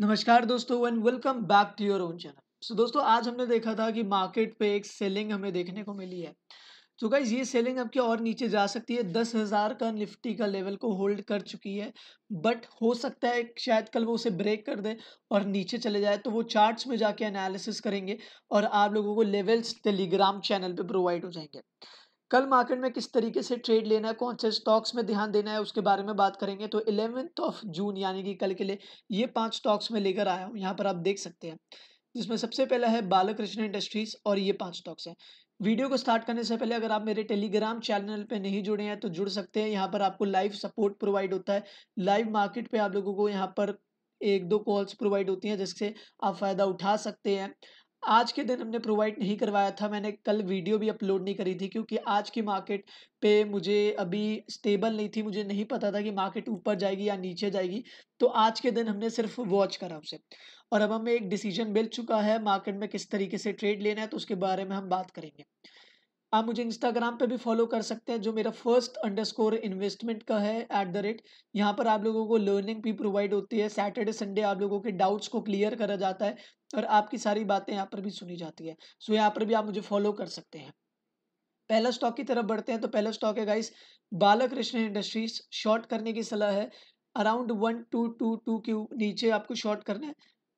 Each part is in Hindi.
नमस्कार दोस्तों and welcome back to your own channel so दोस्तों आज हमने देखा था कि मार्केट पे एक सेलिंग हमें देखने को मिली है तो गाइज ये सेलिंग आपके और नीचे जा सकती है दस हज़ार का निफ्टी का लेवल को होल्ड कर चुकी है बट हो सकता है शायद कल वो उसे ब्रेक कर दे और नीचे चले जाए तो वो चार्ट्स में जाके एनालिसिस करेंगे और आप लोगों को लेवल्स टेलीग्राम चैनल पे प्रोवाइड हो जाएंगे कल मार्केट में किस तरीके से ट्रेड लेना है कौन से स्टॉक्स में ध्यान देना है उसके बारे में बात करेंगे तो इलेवेंथ ऑफ जून यानी कि कल के लिए ये पांच स्टॉक्स में लेकर आया हूँ यहाँ पर आप देख सकते हैं जिसमें सबसे पहला है बालकृष्ण इंडस्ट्रीज और ये पांच स्टॉक्स हैं वीडियो को स्टार्ट करने से पहले अगर आप मेरे टेलीग्राम चैनल पे नहीं जुड़े हैं तो जुड़ सकते हैं यहाँ पर आपको लाइव सपोर्ट प्रोवाइड होता है लाइव मार्केट पे आप लोगों को यहाँ पर एक दो कॉल्स प्रोवाइड होती हैं जिससे आप फ़ायदा उठा सकते हैं आज के दिन हमने प्रोवाइड नहीं करवाया था मैंने कल वीडियो भी अपलोड नहीं करी थी क्योंकि आज की मार्केट पे मुझे अभी स्टेबल नहीं थी मुझे नहीं पता था कि मार्केट ऊपर जाएगी या नीचे जाएगी तो आज के दिन हमने सिर्फ वॉच करा उसे और अब हमें एक डिसीजन मिल चुका है मार्केट में किस तरीके से ट्रेड लेना है तो उसके बारे में हम बात करेंगे आप मुझे इंस्टाग्राम पे भी फॉलो कर सकते हैं जो मेरा फर्स्ट अंडरस्कोर इन्वेस्टमेंट का है एट द रेट यहाँ पर आप लोगों को लर्निंग भी प्रोवाइड होती है सैटरडे संडे आप लोगों के डाउट्स को क्लियर करा जाता है और आपकी सारी बातें यहाँ पर भी सुनी जाती है सो यहाँ पर भी आप मुझे फॉलो कर सकते हैं पहला स्टॉक की तरफ बढ़ते हैं तो पहला स्टॉक है गाइस बालाकृष्ण इंडस्ट्रीज शॉर्ट करने की सलाह है around one two two two के नीचे आपको शॉर्ट करना है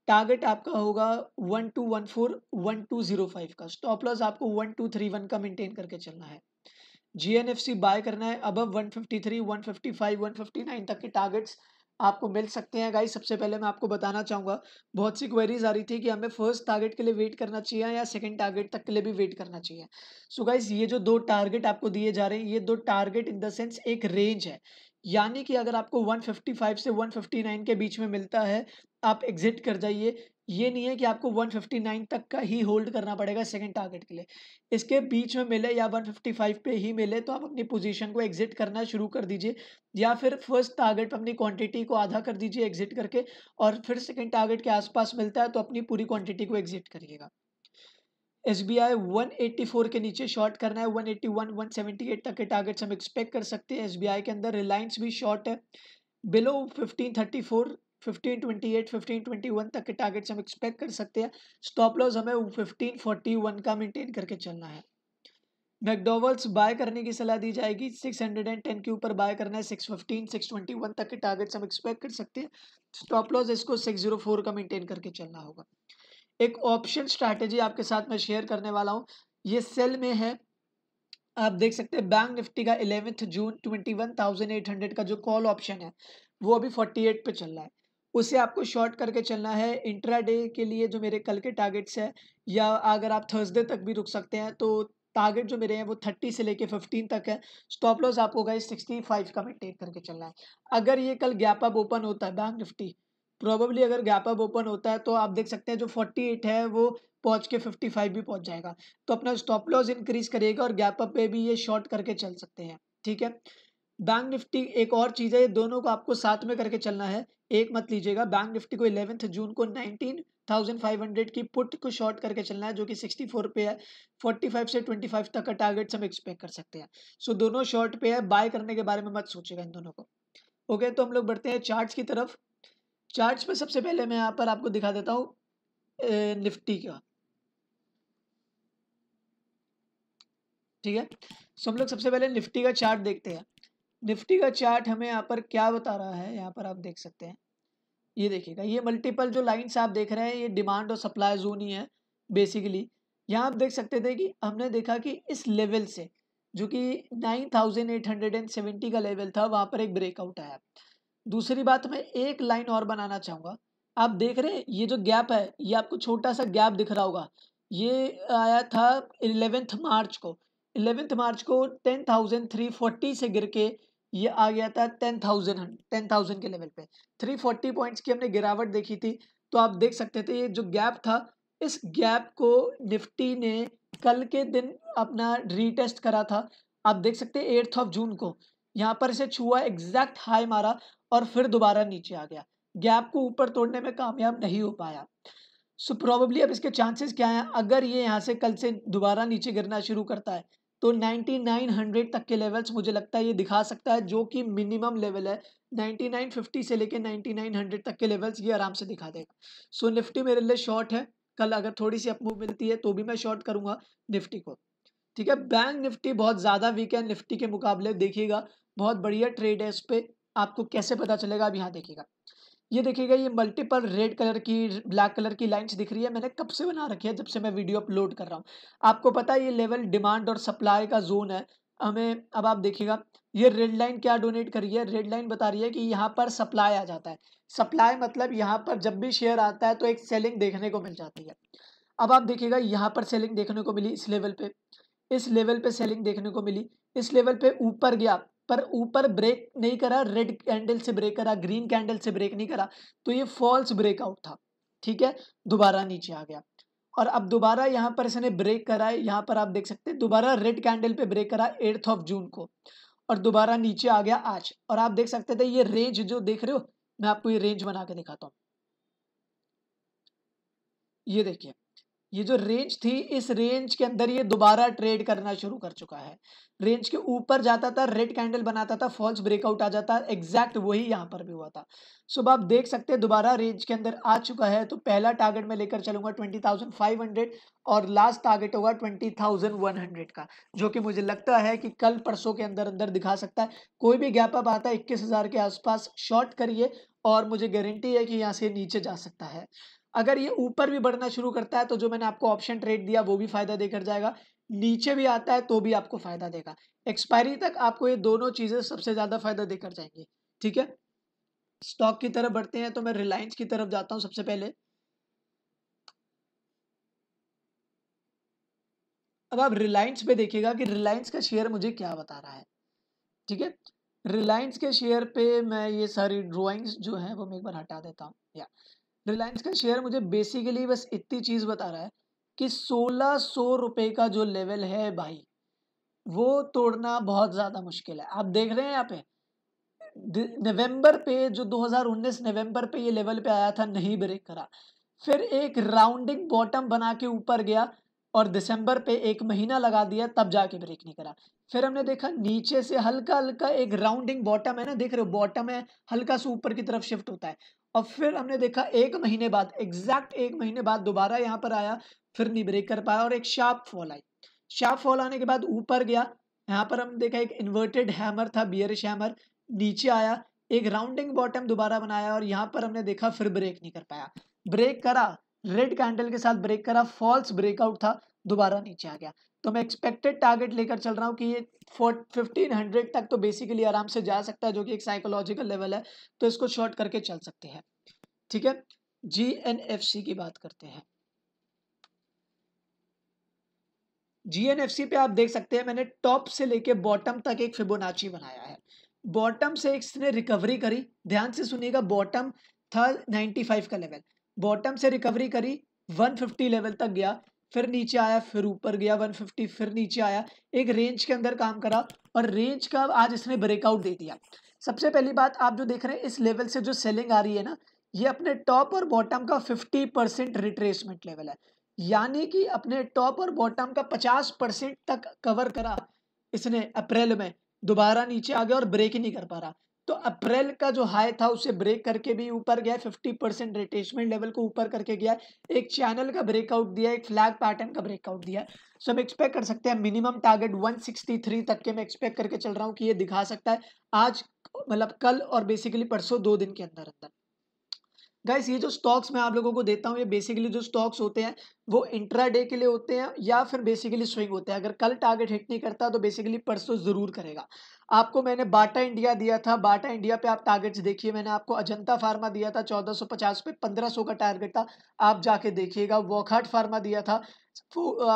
टारगेट आपका होगा one two one four one two zero five का स्टॉप लॉस आपको वन टू थ्री वन का मेंटेन करके चलना है G N F C buy करना है अब one one fifty fifty three five one fifty nine तक के टारगेट्स आपको मिल सकते हैं गाइस सबसे पहले मैं आपको बताना चाहूँगा बहुत सी क्वेरीज आ रही थी कि हमें फर्स्ट टारगेट के लिए वेट करना चाहिए या सेकंड टारगेट तक के लिए भी वेट करना चाहिए सो so गाइस ये जो दो टारगेट आपको दिए जा रहे हैं ये दो टारगेट इन द सेंस एक रेंज है यानी कि अगर आपको 155 से 159 के बीच में मिलता है आप एग्जिट कर जाइए ये नहीं है कि आपको 159 तक का ही होल्ड करना पड़ेगा सेकंड टारगेट के लिए इसके बीच में मिले या 155 पे ही मिले तो आप अपनी पोजीशन को एग्जिट करना शुरू कर दीजिए या फिर फर्स्ट टारगेट पर अपनी क्वांटिटी को आधा कर दीजिए एग्जिट करके और फिर सेकंड टारगेट के आसपास मिलता है तो अपनी पूरी क्वांटिटी को एग्जिट करिएगा S B I one eighty four के नीचे शॉर्ट करना है one eighty one one seventy eight तक के टारगेट्स हम एक्सपेक्ट कर सकते हैं एस बी आई के अंदर रिलायंस भी शॉर्ट है below fifteen thirty four fifteen twenty eight fifteen twenty one तक के टारगेट्स हम एक्सपेक्ट कर सकते हैं स्टॉप लॉस हमें फिफ्टीन फोर्टी वन का मेंटेन करके चलना है मैकडोवल्स बाय करने की सलाह दी जाएगी सिक्स हंड्रेड एंड टेन के ऊपर बाय करना है six fifteen six twenty one तक के टारगेट्स हम एक्सपेक्ट कर सकते हैं स्टॉप लॉस इसको सिक्स जीरो फोर का मेंटेन करके चलना होगा एक ऑप्शन स्ट्रैटेजी आपके साथ मैं शेयर करने वाला हूँ ये सेल में है आप देख सकते हैं बैंक निफ्टी का eleventh June twenty one thousand eight hundred का जो कॉल ऑप्शन है वो अभी फोर्टी एट पे चल रहा है उसे आपको शॉर्ट करके चलना है इंट्रा डे के लिए जो मेरे कल के टारगेट्स है या अगर आप थर्सडे तक भी रुक सकते हैं तो टारगेट जो मेरे हैं वो थर्टी से लेके फिफ्टीन तक है स्टॉप लॉस आपको गए सिक्सटी फाइव का मेंटेन करके चलना है अगर ये कल गैप अप ओपन होता है बैंक निफ्टी प्रॉबली अगर गैप अप ओपन होता है तो आप देख सकते हैं जो 48 है वो पहुंच के 55 भी पहुंच जाएगा तो अपना स्टॉप लॉस इंक्रीज करिएगा और गैप अप पे भी ये शॉर्ट करके चल सकते हैं ठीक है बैंक निफ्टी एक और चीज़ है ये दोनों को आपको साथ में करके चलना है एक मत लीजिएगा बैंक निफ्टी को इलेवेंथ जून को नाइनटीन थाउजेंड फाइव हंड्रेड की पुट को शॉर्ट करके चलना है जो कि सिक्सटी फोर पे है फोर्टी फाइव से ट्वेंटी फाइव तक का टारगेट हम एक्सपेक्ट कर सकते हैं सो so, दोनों शॉर्ट पे है बाय करने के बारे में मत सोचेगा इन दोनों को ओके okay, तो हम लोग बढ़ते हैं चार्ट्स की तरफ चार्ट्स में सबसे पहले मैं यहाँ पर आपको दिखा देता हूँ निफ्टी का ठीक है सो हम लोग सबसे पहले निफ्टी का चार्ट देखते हैं निफ्टी का चार्ट हमें यहाँ पर क्या बता रहा है यहाँ पर आप देख सकते हैं ये देखिएगा ये मल्टीपल जो लाइंस आप देख रहे हैं ये डिमांड और सप्लाई जोन ही है बेसिकली यहाँ आप देख सकते थे कि हमने देखा कि इस लेवल से जो कि 9870 का लेवल था वहाँ पर एक ब्रेकआउट आया दूसरी बात मैं एक लाइन और बनाना चाहूँगा आप देख रहे हैं ये जो गैप है ये आपको छोटा सा गैप दिख रहा होगा ये आया था इलेवेंथ मार्च को इलेवेंथ मार्च को टेन थाउजेंड थ्री फोर्टी से गिर के ये आ गया था टेन थाउजेंड टेन थाउजेंड के लेवल पे थ्री फोर्टी पॉइंट्स की हमने गिरावट देखी थी तो आप देख सकते थे ये जो गैप था इस गैप को निफ्टी ने कल के दिन अपना रीटेस्ट करा था आप देख सकते हैं एट्थ ऑफ जून को यहाँ पर इसे छुआ एग्जैक्ट हाई मारा और फिर दोबारा नीचे आ गया गैप को ऊपर तोड़ने में कामयाब नहीं हो पाया सो so प्रॉबली अब इसके चांसेस क्या हैं अगर ये यहाँ से कल से दोबारा नीचे गिरना शुरू करता है तो 9900 तक के लेवल्स मुझे लगता है ये दिखा सकता है जो कि मिनिमम लेवल है 9950 से लेके 9900 तक के लेवल्स ये आराम से दिखा देगा सो so, निफ्टी मेरे लिए शॉर्ट है कल अगर थोड़ी सी अपमूव मिलती है तो भी मैं शॉर्ट करूँगा निफ्टी को ठीक है बैंक निफ्टी बहुत ज़्यादा वीक है निफ्टी के मुकाबले देखिएगा बहुत बढ़िया ट्रेड है इस पर आपको कैसे पता चलेगा अब यहाँ देखिएगा ये देखिएगा ये मल्टीपल रेड कलर की ब्लैक कलर की लाइंस दिख रही है मैंने कब से बना रखी है जब से मैं वीडियो अपलोड कर रहा हूँ आपको पता है ये लेवल डिमांड और सप्लाई का जोन है हमें अब आप देखिएगा ये रेड लाइन क्या डोनेट करी है रेड लाइन बता रही है कि यहाँ पर सप्लाई आ जाता है सप्लाई मतलब यहाँ पर जब भी शेयर आता है तो एक सेलिंग देखने को मिल जाती है अब आप देखिएगा यहाँ पर सेलिंग देखने को मिली इस लेवल पे इस लेवल पे सेलिंग देखने को मिली इस लेवल पे ऊपर गया पर ऊपर ब्रेक नहीं करा रेड कैंडल से ब्रेक करा ग्रीन कैंडल से ब्रेक नहीं करा तो ये फॉल्स ब्रेकआउट था ठीक है दोबारा नीचे आ गया और अब दोबारा यहाँ पर इसने ब्रेक करा है यहाँ पर आप देख सकते हैं दोबारा रेड कैंडल पे ब्रेक करा एट्थ ऑफ जून को और दोबारा नीचे आ गया आज और आप देख सकते थे ये रेंज जो देख रहे हो मैं आपको ये रेंज बना के दिखाता हूँ ये देखिए ये जो रेंज थी इस रेंज के अंदर ये दोबारा ट्रेड करना शुरू कर चुका है रेंज के ऊपर जाता था रेड कैंडल बनाता था फॉल्स ब्रेकआउट आ जाता एग्जैक्ट वही यहाँ पर भी हुआ था सो आप देख सकते हैं दोबारा रेंज के अंदर आ चुका है तो पहला टारगेट मैं लेकर चलूंगा ट्वेंटी थाउजेंड फाइव हंड्रेड और लास्ट टारगेट होगा ट्वेंटी थाउजेंड वन हंड्रेड का जो कि मुझे लगता है कि कल परसों के अंदर अंदर दिखा सकता है कोई भी गैप अप आता है इक्कीस हजार के आसपास शॉर्ट करिए और मुझे गारंटी है कि यहाँ से नीचे जा सकता है अगर ये ऊपर भी बढ़ना शुरू करता है तो जो मैंने आपको ऑप्शन ट्रेड दिया वो भी फायदा देकर जाएगा नीचे भी आता है तो भी आपको फायदा देगा एक्सपायरी तक आपको ये दोनों चीजें सबसे ज्यादा फायदा देकर जाएंगे ठीक है स्टॉक की तरफ बढ़ते हैं तो मैं रिलायंस की तरफ जाता हूँ सबसे पहले अब आप रिलायंस पे देखिएगा कि रिलायंस का शेयर मुझे क्या बता रहा है ठीक है रिलायंस के शेयर पे मैं ये सारी ड्रॉइंग्स जो है वो मैं एक बार हटा देता हूँ या रिलायंस का शेयर मुझे बेसिकली बस इतनी चीज़ बता रहा है कि सोलह सौ रुपये का जो लेवल है भाई वो तोड़ना बहुत ज़्यादा मुश्किल है आप देख रहे हैं यहाँ पे नवंबर पे जो 2019 नवंबर पे ये लेवल पे आया था नहीं ब्रेक करा फिर एक राउंडिंग बॉटम बना के ऊपर गया और दिसंबर पे एक महीना लगा दिया तब जाके ब्रेक नहीं करा फिर हमने देखा नीचे से हल्का हल्का एक राउंडिंग बॉटम है ना देख रहे हो बॉटम है हल्का से ऊपर की तरफ शिफ्ट होता है और फिर हमने देखा एक महीने बाद एग्जैक्ट एक महीने बाद दोबारा यहाँ पर आया फिर नहीं ब्रेक कर पाया और एक शार्प फॉल आई शार्प फॉल आने के बाद ऊपर गया यहाँ पर हम देखा एक इन्वर्टेड हैमर था बियरिश हैमर नीचे आया एक राउंडिंग बॉटम दोबारा बनाया और यहाँ पर हमने देखा फिर ब्रेक नहीं कर पाया ब्रेक करा रेड कैंडल के साथ ब्रेक करा फॉल्स ब्रेकआउट था दोबारा नीचे आ गया तो मैं एक्सपेक्टेड टारगेट लेकर चल रहा हूँ कि ये फोर फिफ्टीन हंड्रेड तक तो बेसिकली आराम से जा सकता है जो कि एक साइकोलॉजिकल लेवल है तो इसको शॉर्ट करके चल सकते हैं ठीक है जी एन एफ सी की बात करते हैं जी एन एफ सी पे आप देख सकते हैं मैंने टॉप से लेके बॉटम तक एक फिबोनाची बनाया है बॉटम से इसने रिकवरी करी ध्यान से सुनिएगा बॉटम था 95 का लेवल बॉटम से रिकवरी करी 150 लेवल तक गया फिर नीचे आया फिर ऊपर गया 150 फिर नीचे आया एक रेंज के अंदर काम करा और रेंज का आज इसने ब्रेकआउट दे दिया सबसे पहली बात आप जो देख रहे हैं इस लेवल से जो सेलिंग आ रही है ना ये अपने टॉप और बॉटम का 50 परसेंट रिट्रेसमेंट लेवल है यानी कि अपने टॉप और बॉटम का 50 परसेंट तक कवर करा इसने अप्रैल में दोबारा नीचे आ गया और ब्रेक ही नहीं कर पा रहा तो अप्रैल का जो हाई था उसे ब्रेक करके भी ऊपर गया 50 परसेंट रिटेचमेंट लेवल को ऊपर करके गया एक चैनल का ब्रेकआउट दिया एक फ्लैग पैटर्न का ब्रेकआउट दिया सो हम एक्सपेक्ट कर सकते हैं मिनिमम टारगेट 163 तक के मैं एक्सपेक्ट करके चल रहा हूँ कि ये दिखा सकता है आज मतलब कल और बेसिकली परसों दो दिन के अंदर अंदर गाइस ये जो स्टॉक्स मैं आप लोगों को देता हूँ ये बेसिकली जो स्टॉक्स होते हैं वो इंट्रा डे के लिए होते हैं या फिर बेसिकली स्विंग होते हैं अगर कल टारगेट हिट नहीं करता तो बेसिकली परसों ज़रूर करेगा आपको मैंने बाटा इंडिया दिया था बाटा इंडिया पे आप टारगेट्स देखिए मैंने आपको अजंता फार्मा दिया था 1450 पे 1500 का टारगेट था आप जाके देखिएगा वॉकहाट फार्मा दिया था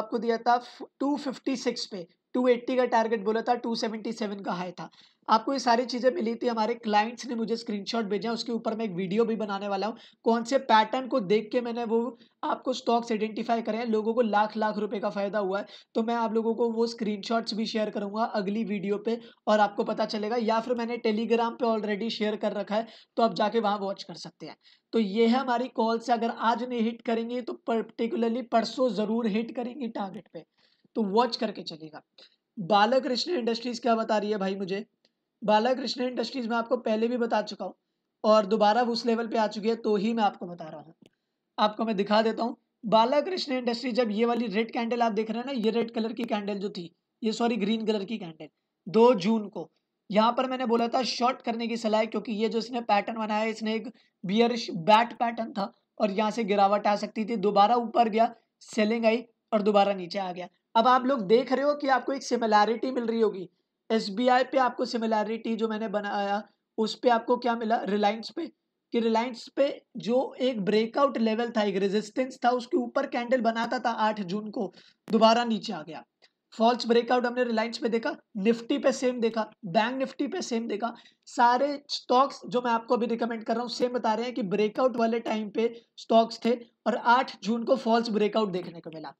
आपको दिया था 256 पे 280 का टारगेट बोला था 277 का हाई था आपको ये सारी चीज़ें मिली थी हमारे क्लाइंट्स ने मुझे स्क्रीनशॉट भेजा उसके ऊपर मैं एक वीडियो भी बनाने वाला हूँ कौन से पैटर्न को देख के मैंने वो आपको स्टॉक्स आइडेंटिफाई करें लोगों को लाख लाख रुपए का फ़ायदा हुआ है तो मैं आप लोगों को वो स्क्रीनशॉट्स भी शेयर करूँगा अगली वीडियो पे और आपको पता चलेगा या फिर मैंने टेलीग्राम पे ऑलरेडी शेयर कर रखा है तो आप जाके वहाँ वॉच कर सकते हैं तो ये है हमारी कॉल से अगर आज नहीं हिट करेंगे तो पर्टिकुलरली परसों ज़रूर हिट करेंगी टारगेट पर तो वॉच करके चलेगा बाला कृष्ण इंडस्ट्रीज क्या बता रही है भाई मुझे बाला कृष्ण इंडस्ट्रीज में आपको पहले भी बता चुका हूँ और दोबारा उस लेवल पे आ चुकी है तो ही मैं आपको बता रहा हूँ आपको मैं दिखा देता हूँ बाला कृष्ण इंडस्ट्री जब ये वाली रेड कैंडल आप देख रहे हैं ना ये रेड कलर की कैंडल जो थी ये सॉरी ग्रीन कलर की कैंडल दो जून को यहाँ पर मैंने बोला था शॉर्ट करने की सलाह क्योंकि ये जो इसने पैटर्न बनाया इसने एक बियरिश बैट पैटर्न था और यहाँ से गिरावट आ सकती थी दोबारा ऊपर गया सेलिंग आई और दोबारा नीचे आ गया अब आप लोग देख रहे हो कि आपको एक सिमिलैरिटी मिल रही होगी एस पे आपको सिमिलैरिटी जो मैंने बनाया उस पर आपको क्या मिला रिलायंस पे कि रिलायंस पे जो एक ब्रेकआउट लेवल था एक रेजिस्टेंस था उसके ऊपर कैंडल बनाता था आठ जून को दोबारा नीचे आ गया फॉल्स ब्रेकआउट हमने रिलायंस पे देखा निफ्टी पे सेम देखा बैंक निफ्टी पे सेम देखा सारे स्टॉक्स जो मैं आपको अभी रिकमेंड कर रहा हूँ सेम बता रहे हैं कि ब्रेकआउट वाले टाइम पे स्टॉक्स थे और आठ जून को फॉल्स ब्रेकआउट देखने को मिला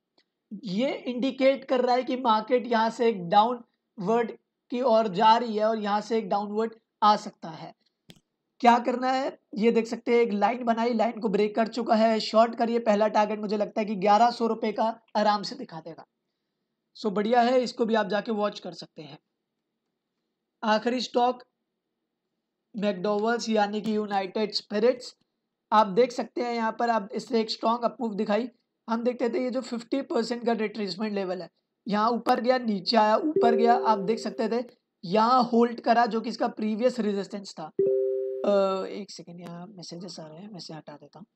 ये इंडिकेट कर रहा है कि मार्केट यहाँ से एक डाउनवर्ड की ओर जा रही है और यहाँ से एक डाउनवर्ड आ सकता है क्या करना है ये देख सकते हैं एक लाइन बनाई लाइन को ब्रेक कर चुका है शॉर्ट करिए पहला टारगेट मुझे लगता है कि ग्यारह सौ रुपये का आराम से दिखा देगा सो बढ़िया है इसको भी आप जाके वॉच कर सकते हैं आखिरी स्टॉक मैकडोवल्स यानी कि यूनाइटेड स्पिरिट्स आप देख सकते हैं यहाँ पर आप इससे एक स्ट्रॉन्ग अपमूव दिखाई हम देखते थे ये जो फिफ्टी परसेंट का रिट्रेसमेंट लेवल है यहाँ ऊपर गया नीचे आया ऊपर गया आप देख सकते थे यहाँ होल्ड करा जो कि इसका प्रीवियस रेजिस्टेंस था एक सेकेंड यहाँ मैसेजेस आ रहे हैं मैं से हटा देता हूँ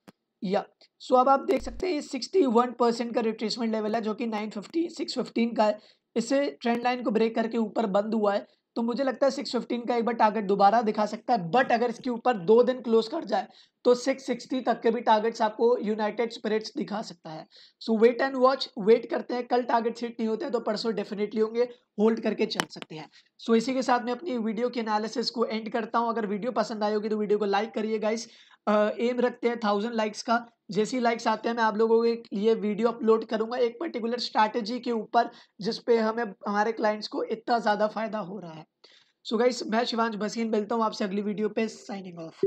या सो अब आप देख सकते हैं ये सिक्सटी वन परसेंट का रिट्रेसमेंट लेवल है जो कि नाइन फिफ्टी सिक्स फिफ्टीन का है इससे ट्रेंड लाइन को ब्रेक करके ऊपर बंद हुआ है तो मुझे लगता है सिक्स फिफ्टीन का एक बार टारगेट दोबारा दिखा सकता है बट अगर इसके ऊपर दो दिन क्लोज कर जाए तो सिक्स सिक्सटी तक के भी टारगेट्स आपको यूनाइटेड स्पिरिट्स दिखा सकता है so wait and watch wait करते हैं कल टारगेट हिट नहीं होते तो परसों डेफिनेटली होंगे होल्ड करके चल सकते हैं सो so, इसी के साथ मैं अपनी वीडियो के एनालिसिस को एंड करता हूँ अगर वीडियो पसंद आई होगी तो वीडियो को लाइक करिए गाइस एम रखते हैं थाउजेंड लाइक्स का जैसी लाइक्स आते हैं मैं आप लोगों के लिए वीडियो अपलोड करूंगा एक पर्टिकुलर स्ट्रैटेजी के ऊपर जिस पे हमें हमारे क्लाइंट्स को इतना ज़्यादा फायदा हो रहा है सो so गाइस मैं शिवांश भसीन मिलता हूँ आपसे अगली वीडियो पे साइनिंग ऑफ